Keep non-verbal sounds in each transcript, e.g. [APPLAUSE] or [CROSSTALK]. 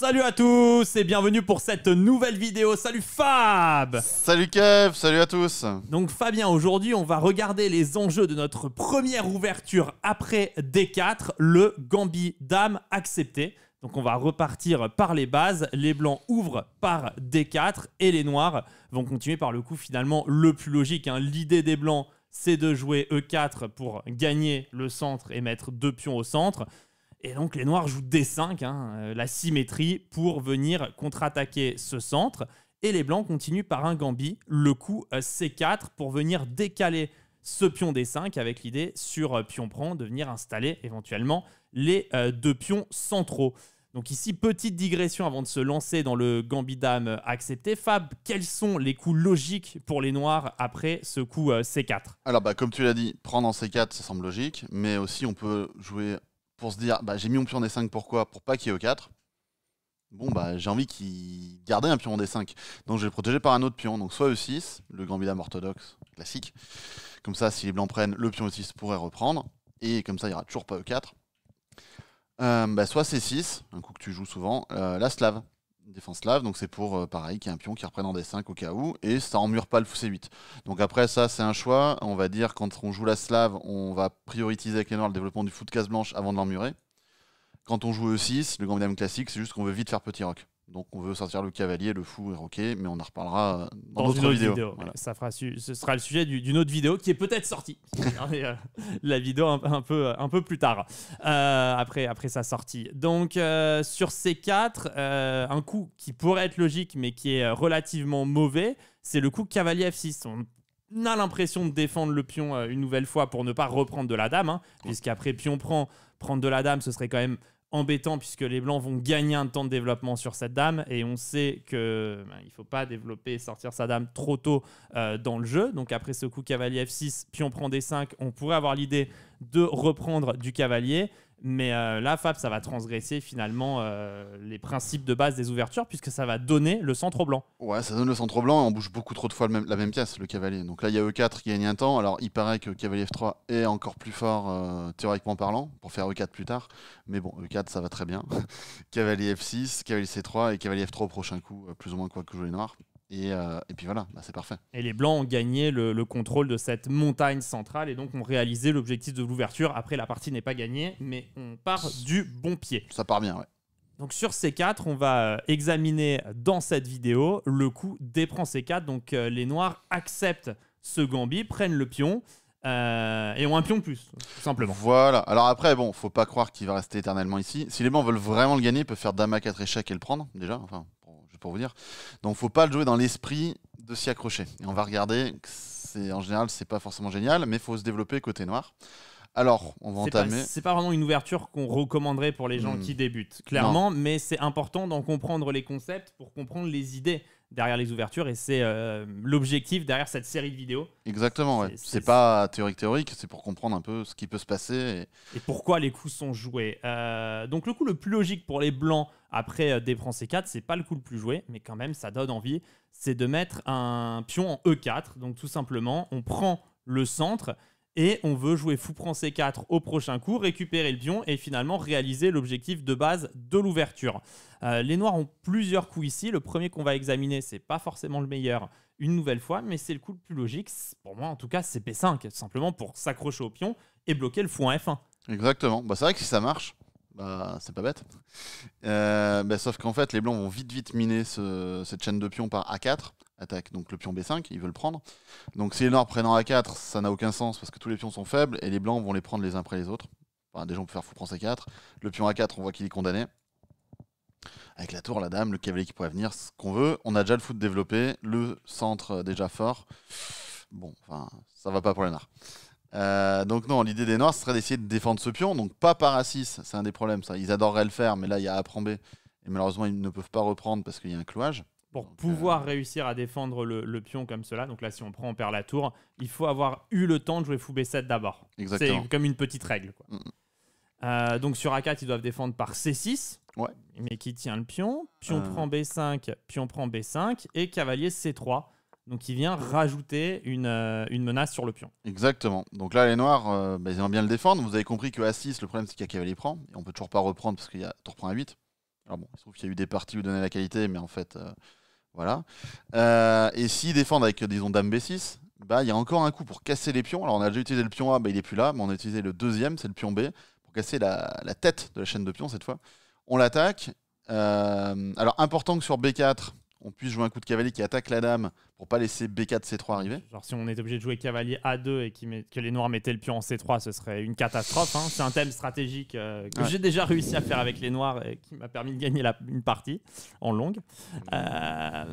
Salut à tous et bienvenue pour cette nouvelle vidéo. Salut Fab Salut Kev, salut à tous Donc Fabien, aujourd'hui on va regarder les enjeux de notre première ouverture après D4, le Gambit Dame accepté. Donc on va repartir par les bases, les blancs ouvrent par D4 et les noirs vont continuer par le coup finalement le plus logique. Hein. L'idée des blancs c'est de jouer E4 pour gagner le centre et mettre deux pions au centre. Et donc les Noirs jouent D5, hein, euh, la symétrie, pour venir contre-attaquer ce centre. Et les Blancs continuent par un Gambit, le coup euh, C4, pour venir décaler ce pion D5 avec l'idée sur euh, pion prend de venir installer éventuellement les deux pions centraux. Donc ici, petite digression avant de se lancer dans le gambit dame accepté. Fab, quels sont les coups logiques pour les noirs après ce coup C4 Alors bah, comme tu l'as dit, prendre en C4, ça semble logique, mais aussi on peut jouer pour se dire bah, j'ai mis mon pion en D5 pourquoi Pour pas qu'il y ait E4. Bon, bah, j'ai envie qu'il gardait un pion en D5. Donc je vais le protéger par un autre pion. Donc soit E6, le grand bidam orthodoxe classique. Comme ça, si les blancs prennent, le pion E6 pourrait reprendre. Et comme ça, il n'y aura toujours pas E4. Euh, bah, soit C6, un coup que tu joues souvent, euh, la slave défense slave, donc c'est pour euh, pareil qu'il y ait un pion qui reprenne en D5 au cas où, et ça emmure pas le fou C8. Donc après ça c'est un choix, on va dire quand on joue la slave, on va prioriser avec les noirs le développement du fou de case blanche avant de l'emmurer. Quand on joue E6, le grand dame classique, c'est juste qu'on veut vite faire petit rock. Donc on veut sortir le cavalier, le fou et Roquet, mais on en reparlera euh, dans, une d'autres vidéos. Vidéo. Ça fera ce sera le sujet d'une autre vidéo qui est peut-être sortie. [LAUGHS] Hein, euh, la vidéo un, peu, euh, un peu plus tard, après, après sa sortie. Donc sur ces quatre, un coup qui pourrait être logique mais qui est relativement mauvais, c'est le coup cavalier F6. On a l'impression de défendre le pion une nouvelle fois pour ne pas reprendre de la dame, hein, puisqu'après pion prend, prendre de la dame, ce serait quand même embêtant puisque les Blancs vont gagner un temps de développement sur cette dame et on sait que ben, il ne faut pas développer et sortir sa dame trop tôt euh, dans le jeu. Donc après ce coup cavalier f6, puis on prend d5, on pourrait avoir l'idée de reprendre du cavalier. Mais euh, la là, Fab, ça va transgresser finalement euh, les principes de base des ouvertures, puisque ça va donner le centre blanc. Ouais, ça donne le centre blanc. et On bouge beaucoup trop de fois la même pièce, le cavalier. Donc là, il y a E4 qui gagne un temps. Alors, il paraît que cavalier F3 est encore plus fort, euh, théoriquement parlant, pour faire E4 plus tard. Mais bon, E4, ça va très bien. [LAUGHS] cavalier F6, cavalier C3 et cavalier F3 au prochain coup, plus ou moins quoi que jouer les noir euh, et, puis voilà, bah, c'est parfait. Et les Blancs ont gagné le, contrôle de cette montagne centrale et donc ont réalisé l'objectif de l'ouverture. Après, la partie n'est pas gagnée, mais on part du bon pied. Ça part bien, ouais. Donc sur C4, on va euh, examiner dans cette vidéo le coup Prends C4. Donc euh, les Noirs acceptent ce Gambit, prennent le pion. et ont un pion de plus, tout simplement. Voilà. Alors après, bon, faut pas croire qu'il va rester éternellement ici. Si les blancs veulent vraiment le gagner, ils peuvent faire dame 4 échecs et le prendre, déjà. Enfin, pour vous dire. Donc faut pas le jouer dans l'esprit de s'y accrocher. Et on va regarder, c'est en général c'est pas forcément génial, mais faut se développer côté noir. Alors, on va entamer. C'est pas vraiment une ouverture qu'on recommanderait pour les gens hmm. qui débutent, clairement, mais c'est important d'en comprendre les concepts pour comprendre les idées derrière les ouvertures et c'est euh, l'objectif derrière cette série de vidéos. Exactement, c'est pas théorique théorique, c'est pour comprendre un peu ce qui peut se passer. Et, pourquoi les coups sont joués. Euh, donc le coup le plus logique pour les blancs après euh, des C4, c'est pas le coup le plus joué, mais quand même ça donne envie, c'est de mettre un pion en E4. Donc tout simplement, on prend le centre et on veut jouer fou prend C4 au prochain coup, récupérer le pion et finalement réaliser l'objectif de base de l'ouverture. Euh, les noirs ont plusieurs coups ici. Le premier qu'on va examiner, c'est pas forcément le meilleur une nouvelle fois, mais c'est le coup le plus logique. Pour moi, en tout cas, c'est p 5 simplement pour s'accrocher au pion et bloquer le fou en F1. Exactement. Bah, c'est vrai que si ça marche, bah, c'est pas bête. Euh, bah, sauf qu'en fait, les blancs vont vite vite miner cette chaîne de pions par A4 attaque. Donc le pion B5, ils veulent prendre. Donc si les Noirs prennent en A4, ça n'a aucun sens parce que tous les pions sont faibles et les Blancs vont les prendre les uns après les autres. Enfin, déjà, on peut faire fou prendre C4. Le pion A4, on voit qu'il est condamné. Avec la tour, la dame, le cavalier qui pourrait venir, ce qu'on veut. On a déjà le foot développé, le centre euh, déjà fort. Bon, enfin, ça va pas pour les Noirs. Euh, donc non, l'idée des Noirs serait d'essayer de défendre ce pion, donc pas par A6, c'est un des problèmes ça. Ils adoreraient le faire, mais là il y a A prend B, et malheureusement ils ne peuvent pas reprendre parce qu'il y a un clouage pour pouvoir euh, réussir à défendre le, pion comme cela. Donc là, si on prend, on perd la tour. Il faut avoir eu le temps de jouer fou B7 d'abord. C'est comme une petite règle. Mm, mm. Euh, donc sur A4, ils doivent défendre par C6. Ouais. Mais qui tient le pion Pion euh. prend B5, pion prend B5 et cavalier C3. Donc il vient rajouter une, menace sur le pion. Exactement. Donc là, les noirs, bah, ils ont bien le défendre. Vous avez compris que A6, le problème c'est qu'il y a cavalier prend. Et on peut toujours pas reprendre parce qu'il y a tour prend A8. Alors bon, il se trouve qu'il y a eu des parties où donner la qualité, mais en fait, voilà. Euh, et s'ils défendent avec, disons, Dame B6, bah, il y a encore un coup pour casser les pions. Alors, on a déjà utilisé le pion A, il n'est plus là, mais on a utilisé le deuxième, c'est le pion B, pour casser la, tête de la chaîne de pions cette fois. On l'attaque. Euh, alors, important que sur B4, on puisse jouer un coup de cavalier qui attaque la dame pour pas laisser B4, C3 arriver. Genre si on est obligé de jouer cavalier A2 et que les noirs mettaient le pion en C3, ce serait une catastrophe. Hein. C'est un thème stratégique euh, que j'ai déjà réussi à faire avec les noirs et qui m'a permis de gagner une partie en longue. Euh,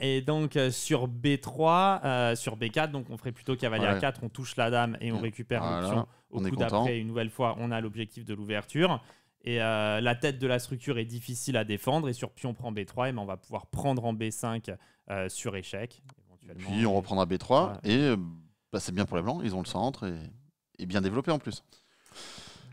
et donc euh, sur B3, sur B4, donc on ferait plutôt cavalier A4, on touche la dame et on récupère le pion. Au coup d'après, une nouvelle fois, on a l'objectif de l'ouverture. Et euh, la tête de la structure est difficile à défendre. Et sur pion prend B3, et eh ben, on va pouvoir prendre en B5 euh, sur échec. Puis on reprendra B3. Et euh, bah, c'est bien pour les blancs, ils ont le centre et, bien développé en plus.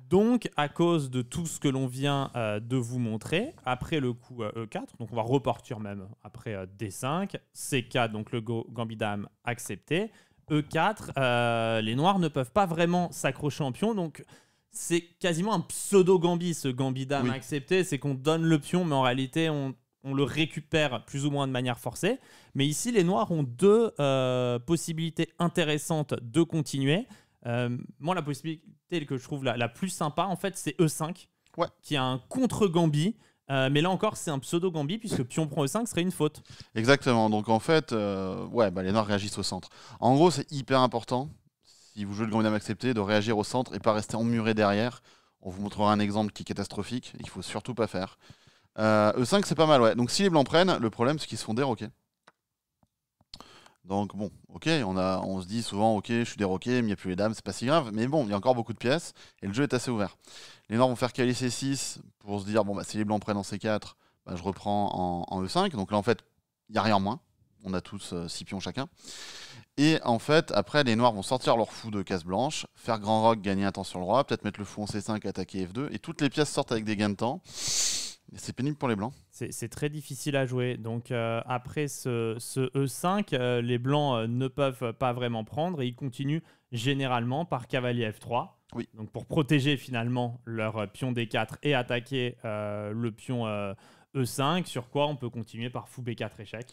Donc, à cause de tout ce que l'on vient de vous montrer, après le coup E4, e donc on va reporter même après D5, C4, donc le gambit dame accepté, E4, les noirs ne peuvent pas vraiment s'accrocher en pion, donc c'est quasiment un pseudo-Gambi, ce Gambi d'âme accepté. C'est qu'on donne le pion, mais en réalité, on, le récupère plus ou moins de manière forcée. Mais ici, les Noirs ont deux euh, possibilités intéressantes de continuer. Euh, moi, la possibilité que je trouve la, la plus sympa, en fait, c'est E5, qui a un contre-Gambi. Euh, mais là encore, c'est un pseudo-Gambi, puisque pion prend E5 serait une faute. Exactement. Donc en fait, ouais, bah, les Noirs réagissent au centre. En gros, c'est hyper important vous jouez le dame accepté, de réagir au centre et pas rester emmuré derrière. On vous montrera un exemple qui est catastrophique Il faut surtout pas faire. E5, euh, e c'est pas mal, ouais. Donc si les blancs prennent, le problème, c'est qu'ils se font déroquer. Donc bon, ok, on, a, on se dit souvent, ok, je suis déroqué, mais il n'y a plus les dames, c'est pas si grave. Mais bon, il y a encore beaucoup de pièces et le jeu est assez ouvert. Les Noirs vont faire caler C6 pour se dire, bon, bah, si les blancs prennent en C4, bah, je reprends en, E5. E Donc là, en fait, il n'y a rien en moins. On a tous 6 euh, pions chacun. Et en fait, après, les noirs vont sortir leur fou de case blanche, faire grand rock, gagner un temps sur le roi, peut-être mettre le fou en C5, attaquer F2, et toutes les pièces sortent avec des gains de temps. C'est pénible pour les blancs. C'est très difficile à jouer. Donc euh, après ce, E5, e euh, les blancs euh, ne peuvent pas vraiment prendre et ils continuent généralement par cavalier F3. Oui. Donc pour protéger finalement leur pion D4 et attaquer le pion E5, e sur quoi on peut continuer par fou B4 échec.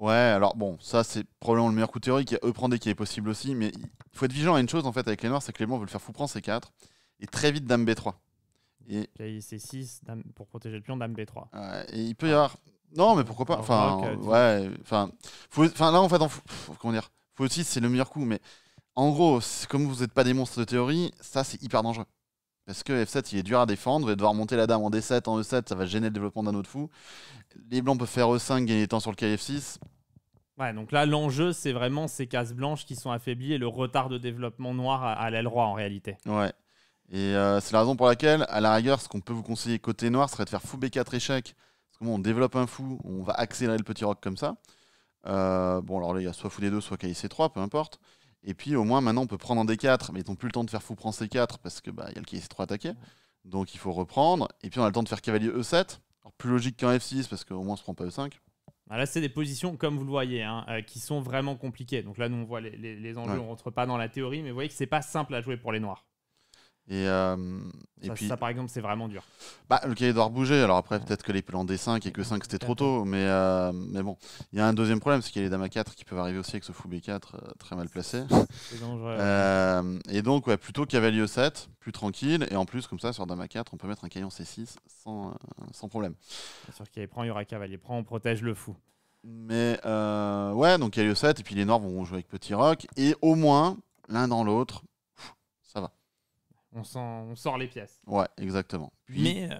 Ouais, alors bon, ça c'est probablement le meilleur coup théorique. Il y a qui est possible aussi, mais il faut être vigilant à une chose en fait avec les noirs, c'est que les blancs veulent faire fou prendre C4 et très vite dame B3. Et... c 6 pour protéger le pion, dame B3. il peut y avoir. Non, mais pourquoi pas Enfin, euh, ouais, enfin, enfin là en fait, en... comment dire Faut aussi, c'est le meilleur coup, mais en gros, comme vous n'êtes pas des monstres de théorie, ça c'est hyper dangereux. Parce que F7, il est dur à défendre vous allez devoir monter la dame en D7, en E7, ça va gêner le développement d'un autre fou. Les blancs peuvent faire E5, gagner temps sur le KF6. Ouais, donc là, l'enjeu, c'est vraiment ces cases blanches qui sont affaiblies et le retard de développement noir à, l'aile roi en réalité. Ouais. Et euh, c'est la raison pour laquelle, à la rigueur, ce qu'on peut vous conseiller côté noir serait de faire fou B4 échec. Parce que on développe un fou, on va accélérer le petit rock comme ça. Euh, bon, alors là, il y a soit fou D2, soit KIC3, peu importe. Et puis au moins maintenant on peut prendre en D4, mais ils n'ont plus le temps de faire fou prendre C4 parce que bah, y a le cavalier 3 attaqué. Donc il faut reprendre. Et puis on a le temps de faire cavalier E7. Alors plus logique qu'un F6 parce qu'au moins on se prend pas E5. Bah, là, c'est des positions, comme vous le voyez, hein, euh, qui sont vraiment compliquées. Donc là, nous, on voit les, enjeux, on rentre pas dans la théorie, mais vous voyez que c'est pas simple à jouer pour les Noirs. Et, euh, puis, ça, par exemple, c'est vraiment dur. Bah, le cahier doit rebouger. Alors après, peut-être que les plans D5 et que 5, c'était trop tôt. Mais, euh, mais bon, il y a un deuxième problème, c'est qu'il y a les dames 4 qui peuvent arriver aussi avec ce fou B4 euh, très mal placé. [LAUGHS] Dangereux. et donc, ouais, plutôt cavalier 7, plus tranquille. Et en plus, comme ça, sur dame 4, on peut mettre un caillon C6 sans, sans problème. Sur cavalier prend, il y aura cavalier prend, on protège le fou. Mais ouais, donc cavalier 7, et puis les Noirs vont jouer avec Petit Rock Et au moins, l'un dans l'autre, on, sort les pièces. Ouais, exactement. mais. Euh,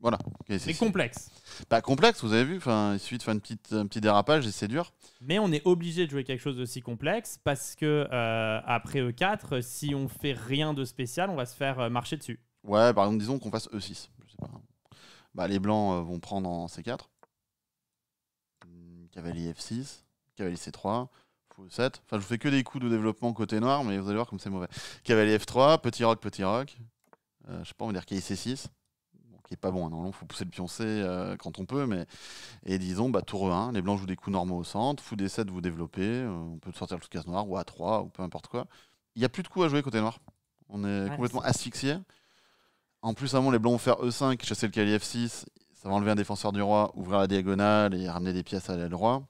voilà. c'est complexe. Pas complexe, vous avez vu. Enfin, il suffit de faire une petite, un petit dérapage et c'est dur. Mais on est obligé de jouer quelque chose d'aussi complexe parce que euh, après E4, si on fait rien de spécial, on va se faire euh, marcher dessus. Ouais, par exemple, disons qu'on fasse E6. Bah, les blancs vont prendre en C4. Cavalier F6, cavalier C3, 7. Enfin, je vous fais que des coups de développement côté noir, mais vous allez voir comme c'est mauvais. Cavalier F3, petit rock, petit rock. Euh, je sais pas, on va dire KC6, bon, qui est pas bon. normalement, hein, il faut pousser le pion C euh, quand on peut. mais Et disons, bah, tour E1, les blancs jouent des coups normaux au centre, fou des 7 vous développez, euh, on peut sortir le sous case noir ou A3 ou peu importe quoi. Il n'y a plus de coups à jouer côté noir. On est complètement asphyxié. En plus, avant, les blancs vont faire E5, chasser le cavalier F6, ça va enlever un défenseur du roi, ouvrir la diagonale et ramener des pièces à l'aile roi.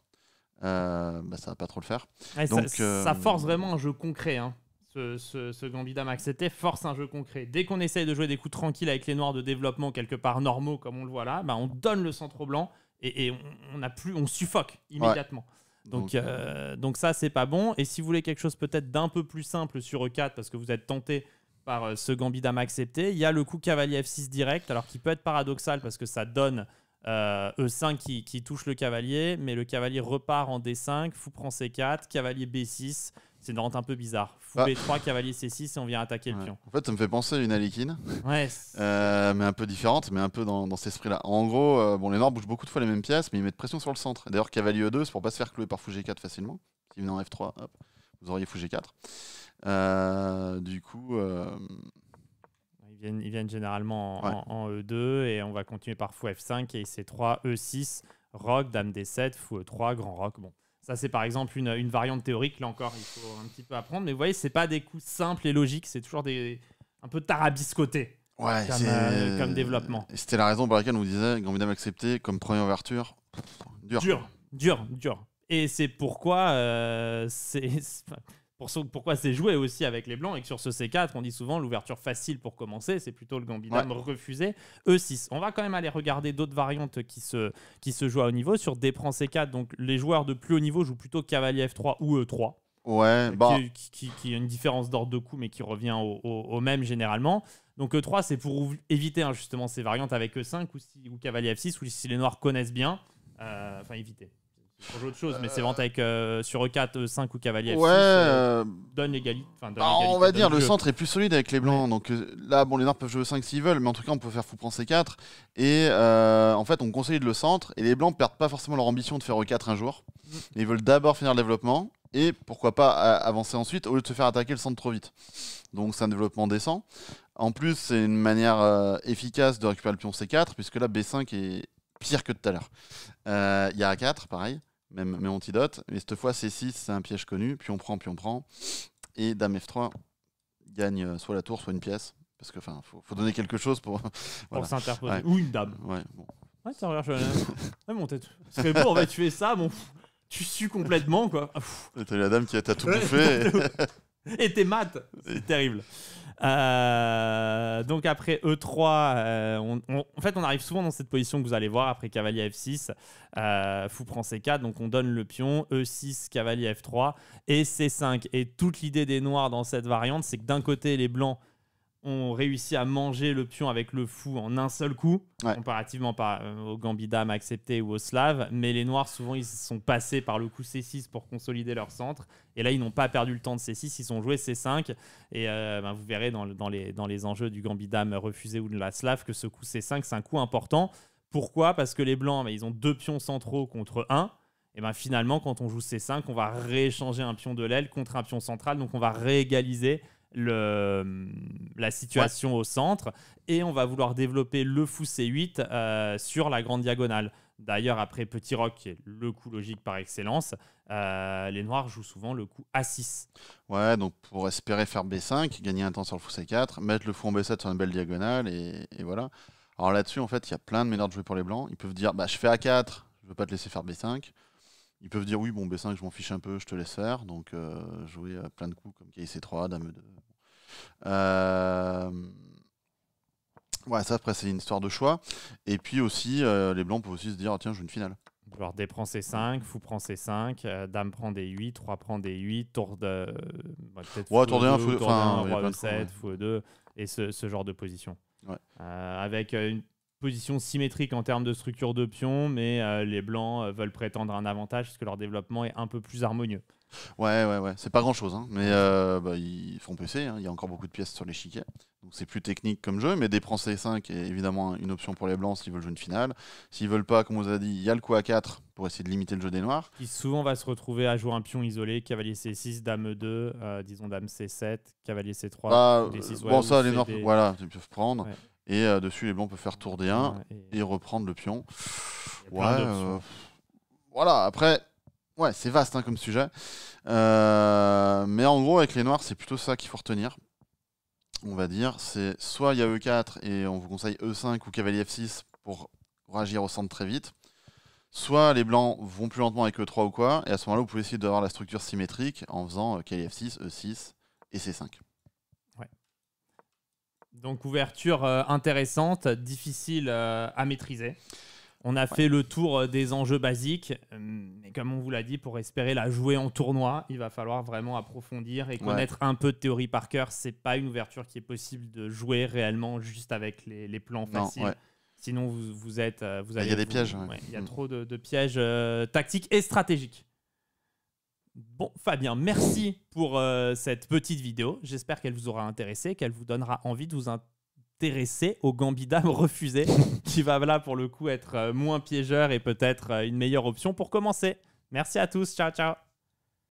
Euh, bah, ça va pas trop le faire. Donc, ça, euh, force vraiment un jeu concret. Hein. Ce, ce, ce, c'était force un jeu concret. Dès qu'on essaye de jouer des coups tranquilles avec les noirs de développement quelque part normaux comme on le voit là, bah, on donne le centre blanc et, et on, a plus, on suffoque immédiatement. Donc, euh, donc, ça, c'est pas bon. Et si vous voulez quelque chose peut-être d'un peu plus simple sur E4, parce que vous êtes tenté par ce Gambit dame accepté, il y a le coup cavalier F6 direct, alors qui peut être paradoxal parce que ça donne E5 euh, e qui, touche le cavalier, mais le cavalier repart en D5, fou prend C4, cavalier B6. C'est une rente un peu bizarre. Fou B3, bah. cavalier C6 et on vient attaquer le pion. En fait, ça me fait penser à une Alikine. Ouais. [LAUGHS] Euh, mais un peu différente, mais un peu dans, cet esprit-là. En gros, euh, bon, les Noirs bougent beaucoup de fois les mêmes pièces, mais ils mettent pression sur le centre. D'ailleurs, cavalier E2, c'est pour pas se faire clouer par fou G4 facilement. S'il venait en F3, hop, vous auriez fou G4 viennent généralement en, E2 e et on va continuer par Fou F5 et c 3 E6, rock Dame D7, Fou E3, Grand Rock. Bon, ça c'est par exemple une, une, variante théorique, là encore il faut un petit peu apprendre, mais vous voyez, c'est pas des coups simples et logiques, c'est toujours des un peu tarabiscoté ouais, comme, euh, comme, développement. C'était la raison pour laquelle on vous disait Grand Dame acceptée comme première ouverture, dur. Dur, dur, dur. Et c'est pourquoi euh, c'est pourquoi c'est joué aussi avec les Blancs et que sur ce C4, on dit souvent l'ouverture facile pour commencer, c'est plutôt le Gambit ouais. refusé. E6. On va quand même aller regarder d'autres variantes qui se, qui se jouent à haut niveau. Sur D prend C4, donc les joueurs de plus haut niveau jouent plutôt cavalier F3 ou E3. Ouais, bah. qui, a une différence d'ordre de coup, mais qui revient au, même généralement. Donc E3, c'est pour éviter hein, justement ces variantes avec E5 ou, ou cavalier F6, ou si les noirs connaissent bien, euh, enfin éviter autre chose, mais c'est euh, vente avec euh, sur E4, e 5 euh, ou cavalier. Ouais. donne l'égalité. Bah, on va dire, le centre est plus solide avec les blancs. Donc là, bon, les noirs peuvent jouer e 5 s'ils veulent, mais en tout cas, on peut faire fou prendre C4. Et en fait, on consolide le centre. Et les blancs perdent pas forcément leur ambition de faire E4 un jour. Mm. Ils veulent d'abord finir le développement et pourquoi pas avancer ensuite au lieu de se faire attaquer le centre trop vite. Donc c'est un développement décent. En plus, c'est une manière efficace de récupérer le pion C4, puisque là, B5 est pire que tout à l'heure. Il y a A4, pareil même, antidote. Mais cette fois, c'est 6 c'est un piège connu. Puis on prend, puis on prend. Et Dame F3 gagne euh, soit la tour, soit une pièce. Parce que, enfin, faut, donner quelque chose pour. [LAUGHS] s'interposer. Ou une dame. Ouais, bon. ouais ouais, mon tête. C'est bon, on va tuer ça, bon. Tu sues complètement, quoi. Ah, t'as T'as la dame qui t'a tout bouffé. [LAUGHS] [LAUGHS] et tes mat C'est terrible. Euh, donc après E3, euh, en fait, on arrive souvent dans cette position que vous allez voir après cavalier F6. Euh, fou prend C4, donc on donne le pion, E6, cavalier F3 et C5. Et toute l'idée des noirs dans cette variante, c'est que d'un côté, les blancs ont réussi à manger le pion avec le fou en un seul coup, comparativement pas au euh, aux Gambidam accepté ou au slave Mais les Noirs, souvent, ils sont passés par le coup C6 pour consolider leur centre. Et là, ils n'ont pas perdu le temps de C6, ils ont joué C5. Et euh, ben, vous verrez dans, les, enjeux du Dame refusé ou de la Slave que ce coup C5, c'est un coup important. Pourquoi Parce que les Blancs, ben, ils ont deux pions centraux contre un et ben finalement, quand on joue C5, on va rééchanger un pion de l'aile contre un pion central, donc on va réégaliser le, la situation au centre et on va vouloir développer le fou C8 euh, sur la grande diagonale. D'ailleurs, après Petit Rock, qui est le coup logique par excellence, euh, les Noirs jouent souvent le coup A6. Ouais, donc pour espérer faire B5, gagner un temps sur le fou C4, mettre le fou en B7 sur une belle diagonale et, voilà. Alors là-dessus, en fait, il y a plein de manières de jouer pour les Blancs. Ils peuvent dire bah, je fais A4, je veux pas te laisser faire B5. Ils peuvent dire oui, bon, B5, je m'en fiche un peu, je te laisse faire. Donc euh, jouer plein de coups comme KC3, Dame 2 euh, ouais, ça après c'est une histoire de choix. Et puis aussi, euh, les blancs peuvent aussi se dire, ah, tiens, je une finale. Alors, D prend C5, fou prend C5, euh, dame prend D8, 3 prend D8, tour de. ouais, tour de 1, fou, 1, 7 fou E2, e e et ce, genre de position. avec une position symétrique en termes de structure de pions, mais les blancs veulent prétendre un avantage parce que leur développement est un peu plus harmonieux. Ouais, ouais, ouais. C'est pas grand chose, hein. mais euh, bah, ils font PC. Hein. Il y a encore beaucoup de pièces sur les Donc c'est plus technique comme jeu, mais des C5 est évidemment une option pour les blancs s'ils veulent jouer une finale. S'ils veulent pas, comme on vous a dit, il y a le coup à 4 pour essayer de limiter le jeu des noirs. Qui souvent va se retrouver à jouer un pion isolé, cavalier C6, dame 2, euh, disons dame C7, cavalier C3. Ah, bon, ça, les noirs, voilà, peuvent prendre. Et euh, dessus, les blancs peuvent faire tour D1 et... et... reprendre le pion. Ouais. Voilà, après, ouais, c'est vaste hein, comme sujet. Euh, mais en gros, avec les noirs, c'est plutôt ça qu'il faut retenir. On va dire, c'est soit il y a E4 et on vous conseille E5 ou cavalier F6 pour réagir au centre très vite. Soit les blancs vont plus lentement avec E3 ou quoi, et à ce moment-là, vous pouvez essayer d'avoir la structure symétrique en faisant euh, cavalier F6, E6 et C5. Ouais. Donc ouverture euh, intéressante, difficile à maîtriser. On a fait le tour euh, des enjeux basiques, euh, mais comme on vous l'a dit, pour espérer la jouer en tournoi, il va falloir vraiment approfondir et connaître un peu de théorie par cœur. C'est pas une ouverture qui est possible de jouer réellement juste avec les, plans faciles. Sinon, vous, êtes, euh, vous bah, allez. Il y a des pièges. Il y a mm. trop de, pièges tactiques et stratégiques. Bon, Fabien, merci pour cette petite vidéo. J'espère qu'elle vous aura intéressé, qu'elle vous donnera envie de vous intéresser intéressé au Gambida refusé, [LAUGHS] qui va là pour le coup être euh, moins piégeur et peut-être euh, une meilleure option pour commencer. Merci à tous, ciao ciao